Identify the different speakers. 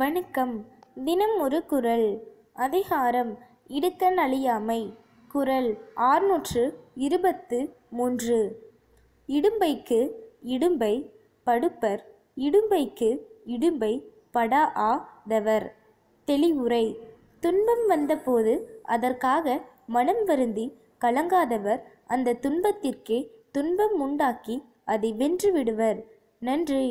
Speaker 1: வணக்கம் தினம் ஒரு குரல் அதிகாரம் இடுக்கன் அழியாமை குரல் ஆறுநூற்று இருபத்து மூன்று இடும்பைக்கு இடும்பை படுப்பர் இடும்பைக்கு இடும்பை படா ஆதவர் தெளிவுரை துன்பம் வந்தபோது அதற்காக மனம் வருந்தி கலங்காதவர் அந்த துன்பத்திற்கே துன்பம் உண்டாக்கி அதை வென்று விடுவர் நன்றி